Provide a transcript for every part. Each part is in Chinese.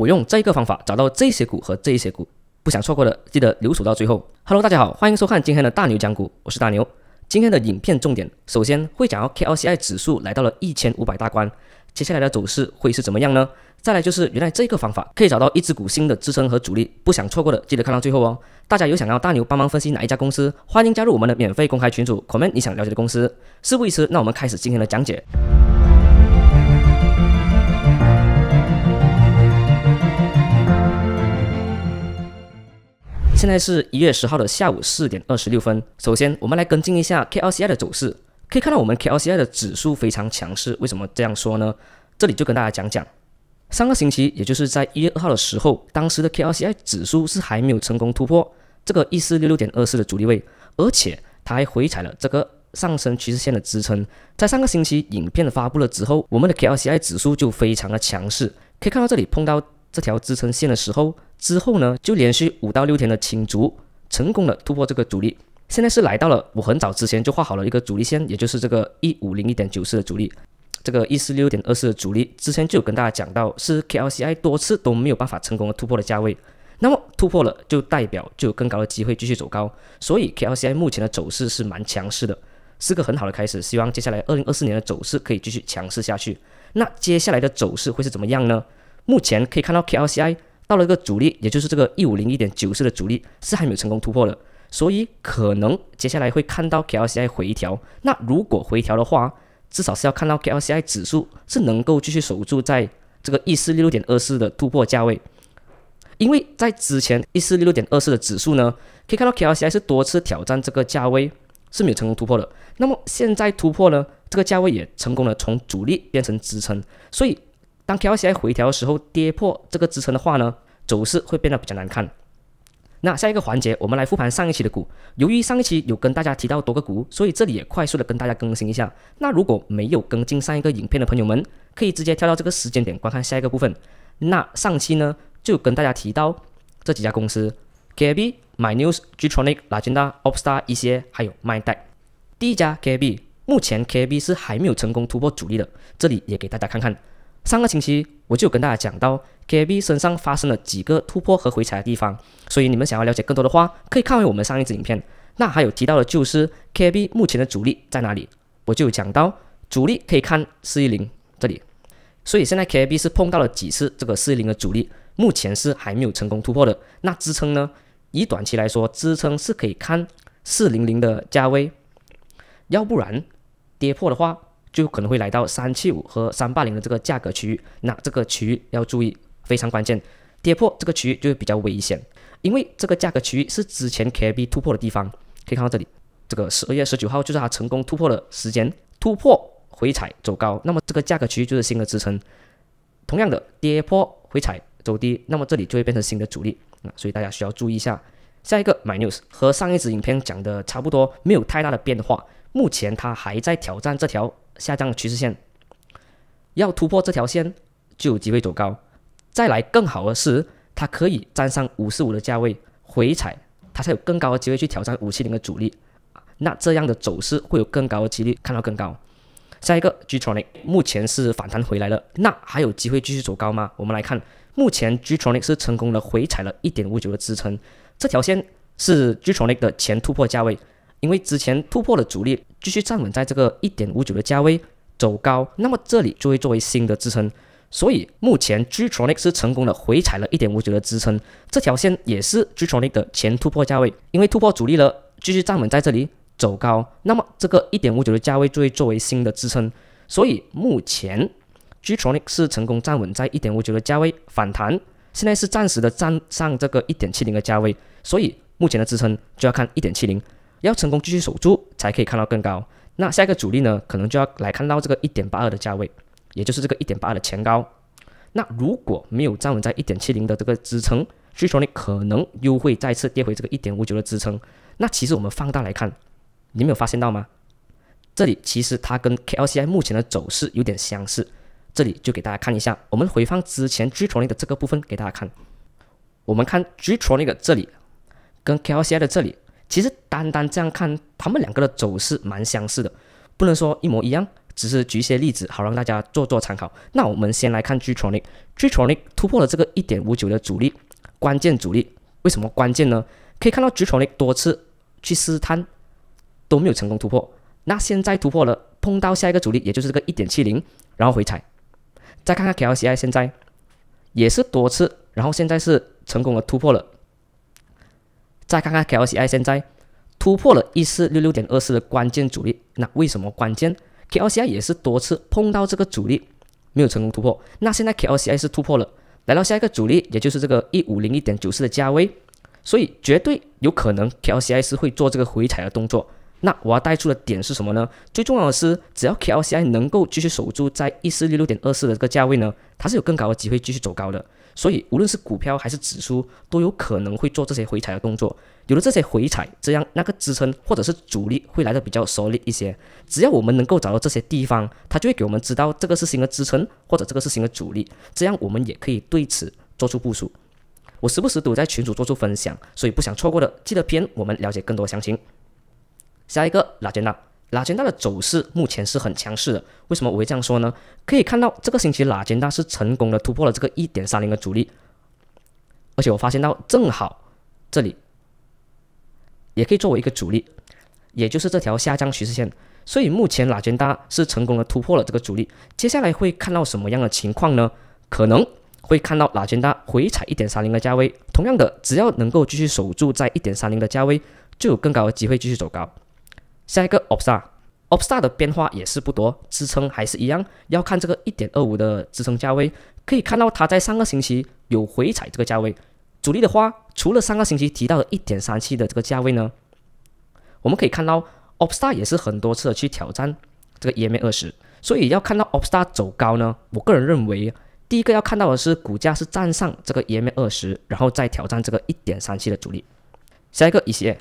我用这个方法找到这些股和这些股，不想错过的记得留守到最后。Hello，大家好，欢迎收看今天的大牛讲股，我是大牛。今天的影片重点，首先会讲到 KLCI 指数来到了一千五百大关，接下来的走势会是怎么样呢？再来就是原来这个方法可以找到一只股新的支撑和阻力，不想错过的记得看到最后哦。大家有想要大牛帮忙分析哪一家公司，欢迎加入我们的免费公开群组，comment 你想了解的公司。事不宜迟，那我们开始今天的讲解。现在是一月十号的下午四点二十六分。首先，我们来跟进一下 K l C I 的走势，可以看到我们 K l C I 的指数非常强势。为什么这样说呢？这里就跟大家讲讲，上个星期，也就是在一月二号的时候，当时的 K l C I 指数是还没有成功突破这个一四六六点二四的阻力位，而且它还回踩了这个上升趋势线的支撑。在上个星期影片发布了之后，我们的 K l C I 指数就非常的强势，可以看到这里碰到这条支撑线的时候。之后呢，就连续五到六天的清足，成功的突破这个阻力，现在是来到了我很早之前就画好了一个阻力线，也就是这个一五零一点九四的阻力，这个一四六点二四的阻力，之前就有跟大家讲到是 K L C I 多次都没有办法成功的突破的价位，那么突破了就代表就有更高的机会继续走高，所以 K L C I 目前的走势是蛮强势的，是个很好的开始，希望接下来二零二四年的走势可以继续强势下去。那接下来的走势会是怎么样呢？目前可以看到 K L C I。到了一个阻力，也就是这个一五零一点九四的阻力是还没有成功突破的，所以可能接下来会看到 K L C I 回调。那如果回调的话，至少是要看到 K L C I 指数是能够继续守住在这个一四六六点二四的突破价位，因为在之前一四六六点二四的指数呢，可以看到 K L C I 是多次挑战这个价位是没有成功突破的。那么现在突破呢，这个价位，也成功的从阻力变成支撑，所以。当 KLCI 回调的时候，跌破这个支撑的话呢，走势会变得比较难看。那下一个环节，我们来复盘上一期的股。由于上一期有跟大家提到多个股，所以这里也快速的跟大家更新一下。那如果没有跟进上一个影片的朋友们，可以直接跳到这个时间点观看下一个部分。那上期呢，就跟大家提到这几家公司：KAB、MyNews、Gtronic、Lagenda、Opstar 一些，还有 MyTech。第一家 KAB，目前 KAB 是还没有成功突破阻力的，这里也给大家看看。上个星期我就跟大家讲到 K B 身上发生了几个突破和回踩的地方，所以你们想要了解更多的话，可以看回我们上一支影片。那还有提到的就是 K B 目前的主力在哪里？我就有讲到，主力可以看四一零这里。所以现在 K B 是碰到了几次这个四一零的主力，目前是还没有成功突破的。那支撑呢？以短期来说，支撑是可以看四零零的价位，要不然跌破的话。就可能会来到三七五和三八零的这个价格区域，那这个区域要注意，非常关键，跌破这个区域就会比较危险，因为这个价格区域是之前 K b 突破的地方，可以看到这里，这个十二月十九号就是它成功突破的时间，突破回踩走高，那么这个价格区域就是新的支撑。同样的，跌破回踩走低，那么这里就会变成新的阻力啊，所以大家需要注意一下。下一个买 news 和上一支影片讲的差不多，没有太大的变化，目前它还在挑战这条。下降趋势线，要突破这条线就有机会走高，再来更好的是，它可以站上五十五的价位回踩，它才有更高的机会去挑战五七零的阻力，那这样的走势会有更高的几率看到更高。下一个 G Tronic 目前是反弹回来了，那还有机会继续走高吗？我们来看，目前 G Tronic 是成功的回踩了一点五九的支撑，这条线是 G Tronic 的前突破价位。因为之前突破了阻力，继续站稳在这个一点五九的价位走高，那么这里就会作为新的支撑。所以目前 G Tronic 是成功的回踩了一点五九的支撑，这条线也是 G Tronic 的前突破价位。因为突破阻力了，继续站稳在这里走高，那么这个一点五九的价位就会作为新的支撑。所以目前 G Tronic 是成功站稳在一点五九的价位反弹，现在是暂时的站上这个一点七零的价位，所以目前的支撑就要看一点七零。要成功继续守住，才可以看到更高。那下一个主力呢？可能就要来看到这个一点八二的价位，也就是这个一点八的前高。那如果没有站稳在一点七零的这个支撑，GTRONIC 可能又会再次跌回这个一点五九的支撑。那其实我们放大来看，你没有发现到吗？这里其实它跟 KLCI 目前的走势有点相似。这里就给大家看一下，我们回放之前 GTRONIC 的这个部分给大家看。我们看 GTRONIC 这里，跟 KLCI 的这里。其实单单这样看，他们两个的走势蛮相似的，不能说一模一样，只是举一些例子好让大家做做参考。那我们先来看 G Tronic，G Tronic 突破了这个1.59的阻力，关键阻力。为什么关键呢？可以看到 G Tronic 多次去试探都没有成功突破，那现在突破了，碰到下一个阻力，也就是这个1.70，然后回踩。再看看 KLCI，现在也是多次，然后现在是成功的突破了。再看看 K l C I 现在突破了一四六六点二四的关键阻力，那为什么关键？K l C I 也是多次碰到这个阻力没有成功突破，那现在 K l C I 是突破了，来到下一个阻力，也就是这个一五零一点九四的价位，所以绝对有可能 K l C I 是会做这个回踩的动作。那我要带出的点是什么呢？最重要的是，只要 K l C I 能够继续守住在一四六六点二四的这个价位呢，它是有更高的机会继续走高的。所以，无论是股票还是指数，都有可能会做这些回踩的动作。有了这些回踩，这样那个支撑或者是阻力会来的比较合理一些。只要我们能够找到这些地方，它就会给我们知道这个是新的支撑或者这个是新的阻力，这样我们也可以对此做出部署。我时不时都在群组做出分享，所以不想错过的记得片我们了解更多详情。下一个拉肩娜。拉尖大的走势目前是很强势的，为什么我会这样说呢？可以看到这个星期拉尖大是成功的突破了这个一点三零的阻力，而且我发现到正好这里也可以作为一个主力，也就是这条下降趋势线。所以目前拉尖大是成功的突破了这个主力，接下来会看到什么样的情况呢？可能会看到拉尖大回踩一点三零的价位，同样的，只要能够继续守住在一点三零的价位，就有更高的机会继续走高。下一个 o p s a o p s a 的变化也是不多，支撑还是一样，要看这个一点二五的支撑价位。可以看到它在上个星期有回踩这个价位，主力的话，除了上个星期提到的一点三七的这个价位呢，我们可以看到 o p s a 也是很多次的去挑战这个 EM 二十，所以要看到 o p s a 走高呢，我个人认为，第一个要看到的是股价是站上这个 EM 二十，然后再挑战这个一点三七的阻力。下一个一 c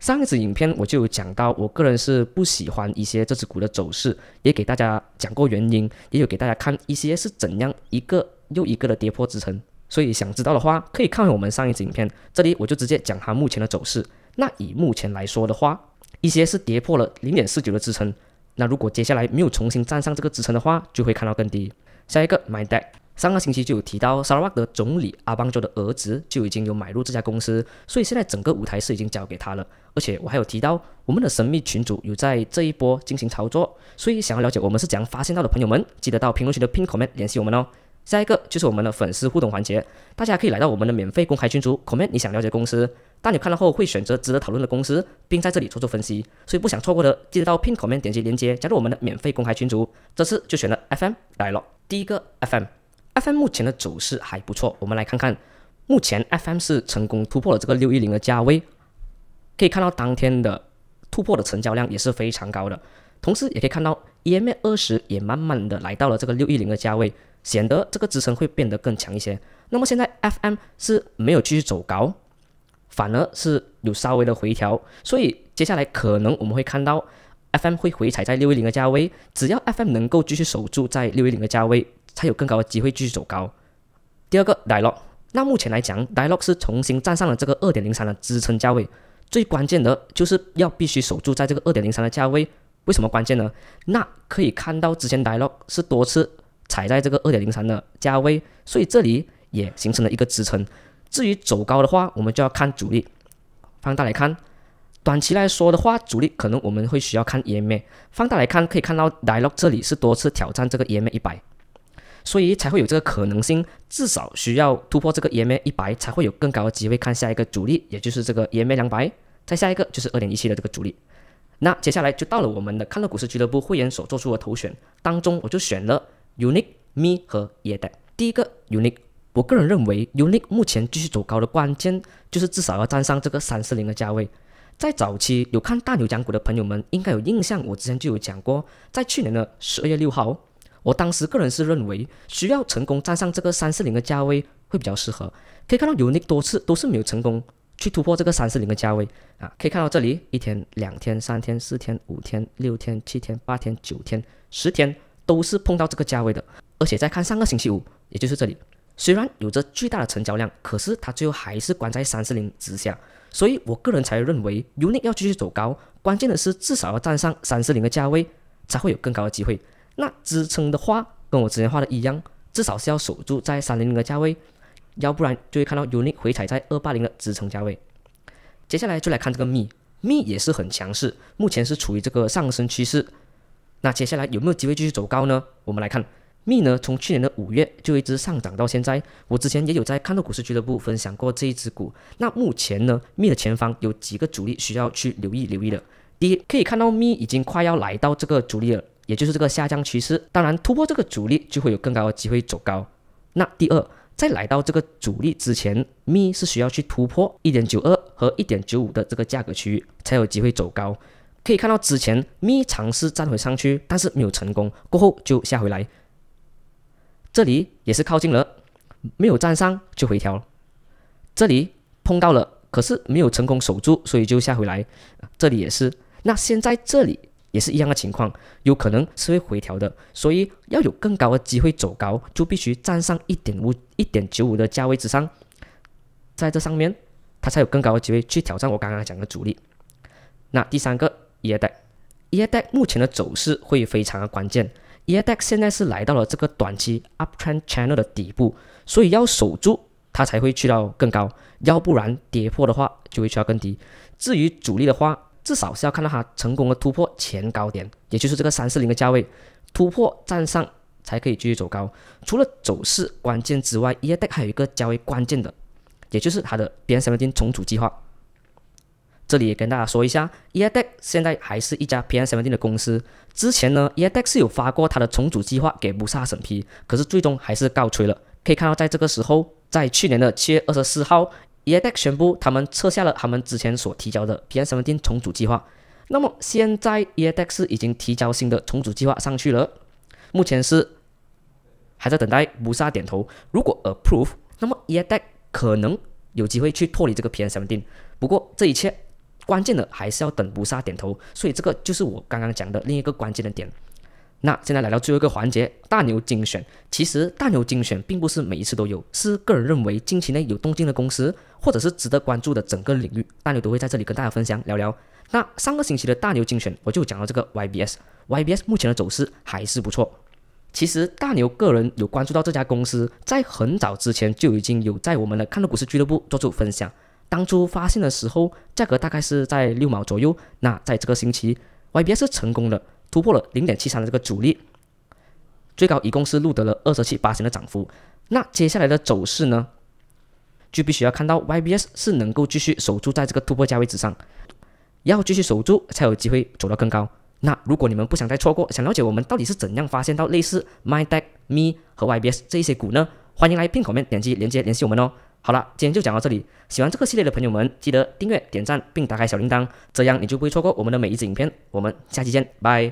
上一次影片我就有讲到，我个人是不喜欢一些这只股的走势，也给大家讲过原因，也有给大家看一些是怎样一个又一个的跌破支撑。所以想知道的话，可以看我们上一次影片。这里我就直接讲它目前的走势。那以目前来说的话，一些是跌破了零点四九的支撑。那如果接下来没有重新站上这个支撑的话，就会看到更低。下一个，My Deck。上个星期就有提到，萨拉瓦德总理阿邦州的儿子就已经有买入这家公司，所以现在整个舞台是已经交给他了。而且我还有提到，我们的神秘群主有在这一波进行操作，所以想要了解我们是怎样发现到的朋友们，记得到评论区的 Pin Comment 联系我们哦。下一个就是我们的粉丝互动环节，大家可以来到我们的免费公开群组 Comment，你想了解公司，当你看了后会选择值得讨论的公司，并在这里做做分析。所以不想错过的，记得到 Pin Comment 点击链接加入我们的免费公开群组。这次就选了 FM 来了，第一个 FM。F M 目前的走势还不错，我们来看看，目前 F M 是成功突破了这个六一零的价位，可以看到当天的突破的成交量也是非常高的，同时也可以看到 E M A 二十也慢慢的来到了这个六一零的价位，显得这个支撑会变得更强一些。那么现在 F M 是没有继续走高，反而是有稍微的回调，所以接下来可能我们会看到 F M 会回踩在六一零的价位，只要 F M 能够继续守住在六一零的价位。才有更高的机会继续走高。第二个，dialog，那目前来讲，o g 是重新站上了这个二点零三的支撑价位。最关键的，就是要必须守住在这个二点零三的价位。为什么关键呢？那可以看到之前 dialog 是多次踩在这个二点零三的价位，所以这里也形成了一个支撑。至于走高的话，我们就要看主力。放大来看，短期来说的话，主力可能我们会需要看 EMA。放大来看，可以看到 dialog 这里是多次挑战这个 EMA 一百。所以才会有这个可能性，至少需要突破这个 EM 一百，才会有更高的机会看下一个主力，也就是这个 EM 两百，再下一个就是二点一七的这个主力。那接下来就到了我们的看乐股市俱乐部会员所做出的投选当中，我就选了 Unique、Me 和 Y 代。第一个 Unique，我个人认为 Unique 目前继续走高的关键就是至少要站上这个三四零的价位。在早期有看大牛讲股的朋友们应该有印象，我之前就有讲过，在去年的十二月六号。我当时个人是认为，需要成功站上这个三四零的价位会比较适合。可以看到，UNI 多次都是没有成功去突破这个三四零的价位啊。可以看到这里一天、两天、三天、四天、五天、六天、七天、八天、九天、十天都是碰到这个价位的。而且再看上个星期五，也就是这里，虽然有着巨大的成交量，可是它最后还是关在三四零之下。所以我个人才认为，UNI 要继续走高，关键的是至少要站上三四零的价位，才会有更高的机会。那支撑的话，跟我之前画的一样，至少是要守住在三零零的价位，要不然就会看到 uni 回踩在二八零的支撑价位。接下来就来看这个 m e 也是很强势，目前是处于这个上升趋势。那接下来有没有机会继续走高呢？我们来看 m e 呢，从去年的五月就一直上涨到现在。我之前也有在看到股市俱乐部分享过这一只股。那目前呢，m e 的前方有几个主力需要去留意留意的。第一，可以看到 m Me 已经快要来到这个主力了。也就是这个下降趋势，当然突破这个阻力就会有更高的机会走高。那第二，在来到这个阻力之前，咪是需要去突破一点九二和一点九五的这个价格区域才有机会走高。可以看到之前咪尝试站回上去，但是没有成功，过后就下回来。这里也是靠近了，没有站上就回调。这里碰到了，可是没有成功守住，所以就下回来。这里也是。那现在这里。也是一样的情况，有可能是会回调的，所以要有更高的机会走高，就必须站上一点五、一点九五的价位之上，在这上面，它才有更高的机会去挑战我刚刚讲的阻力。那第三个，EEX，EEX 目前的走势会非常的关键，EEX 现在是来到了这个短期 uptrend channel 的底部，所以要守住它才会去到更高，要不然跌破的话就会去到更低。至于主力的话，至少是要看到它成功的突破前高点，也就是这个三四零的价位突破站上才可以继续走高。除了走势关键之外 e a t 还有一个较为关键的，也就是它的 p n d e 重组计划。这里也跟大家说一下 e a t 现在还是一家 p n d e 的公司。之前呢 e a t 是有发过它的重组计划给不萨审批，可是最终还是告吹了。可以看到，在这个时候，在去年的七月二十四号。e t e 宣布他们撤下了他们之前所提交的 PN10 重组计划。那么现在 e t e 是已经提交新的重组计划上去了，目前是还在等待五杀点头。如果 approve，那么 e t e 可能有机会去脱离这个 PN10。不过这一切关键的还是要等五杀点头，所以这个就是我刚刚讲的另一个关键的点。那现在来到最后一个环节，大牛精选。其实大牛精选并不是每一次都有，是个人认为近期内有动静的公司，或者是值得关注的整个领域，大牛都会在这里跟大家分享聊聊。那上个星期的大牛精选，我就讲到这个 Y B S。Y B S 目前的走势还是不错。其实大牛个人有关注到这家公司在很早之前就已经有在我们的看到股市俱乐部做出分享。当初发现的时候，价格大概是在六毛左右。那在这个星期，Y B S 成功了。突破了零点七三的这个阻力，最高一共是录得了二十七八点的涨幅。那接下来的走势呢，就必须要看到 YBS 是能够继续守住在这个突破价位之上，要继续守住才有机会走到更高。那如果你们不想再错过，想了解我们到底是怎样发现到类似 m y d t e c h e 和 YBS 这一些股呢？欢迎来 Pin 口面点击链接联系我们哦。好了，今天就讲到这里。喜欢这个系列的朋友们，记得订阅、点赞并打开小铃铛，这样你就不会错过我们的每一支影片。我们下期见，拜。